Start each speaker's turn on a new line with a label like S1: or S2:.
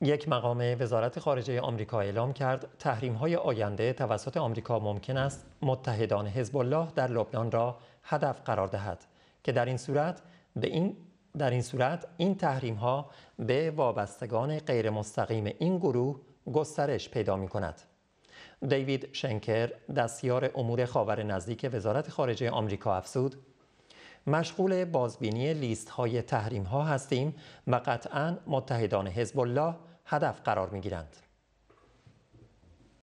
S1: یک مقام وزارت خارجه آمریکا اعلام کرد تحریم های آینده توسط آمریکا ممکن است متحدان حزب الله در لبنان را هدف قرار دهد که در این صورت به این در این صورت این تحریم ها به وابستگان غیر مستقیم این گروه گسترش پیدا می کند. دیوید شنکر دستیار امور خاور نزدیک وزارت خارجه آمریکا افزود مشغول بازبینی لیست های تحریم ها هستیم و قطعا متحدان حزب الله هدف قرار می گیرند.